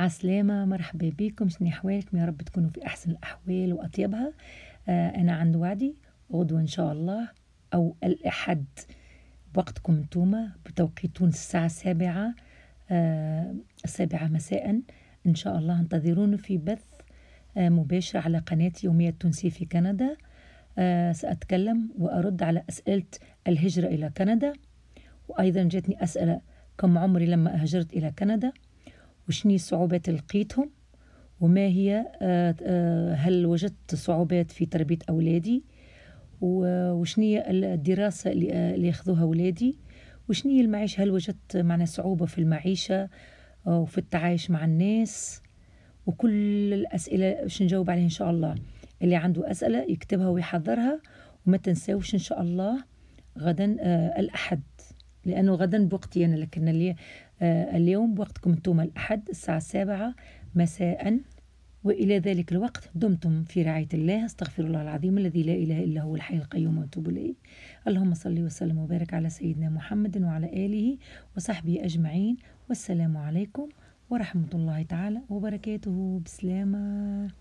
عسلامة مرحبا بكم شني أحوالكم يا رب تكونوا في أحسن الأحوال وأطيبها آه أنا عند وعدي غدوة إن شاء الله أو الأحد بوقتكم انتوما بتوقيت تونس الساعة السابعة آه السابعة مساء إن شاء الله انتظروني في بث آه مباشر على قناتي يومية التونسية في كندا آه سأتكلم وأرد على أسئلة الهجرة إلى كندا وأيضا جاتني أسئلة كم عمري لما هجرت إلى كندا وشني الصعوبات اللي لقيتهم وما هي آه، آه، هل وجدت صعوبات في تربية أولادي وشني الدراسة اللي آه، ياخذوها أولادي وشني المعيشة هل وجدت معنا صعوبة في المعيشة وفي التعايش مع الناس وكل الأسئلة باش نجاوب عليها إن شاء الله اللي عنده أسئلة يكتبها ويحضرها وما تنساوش إن شاء الله غدا الأحد لأنه غدا بوقتي أنا لكن آه، اليوم بوقتكم أنتم الأحد الساعة السابعة مساء وإلى ذلك الوقت دمتم في رعاية الله استغفر الله العظيم الذي لا إله إلا هو الحي القيوم وأتوب إليه اللهم صل وسلم وبارك على سيدنا محمد وعلى آله وصحبه أجمعين والسلام عليكم ورحمة الله تعالى وبركاته بسلامة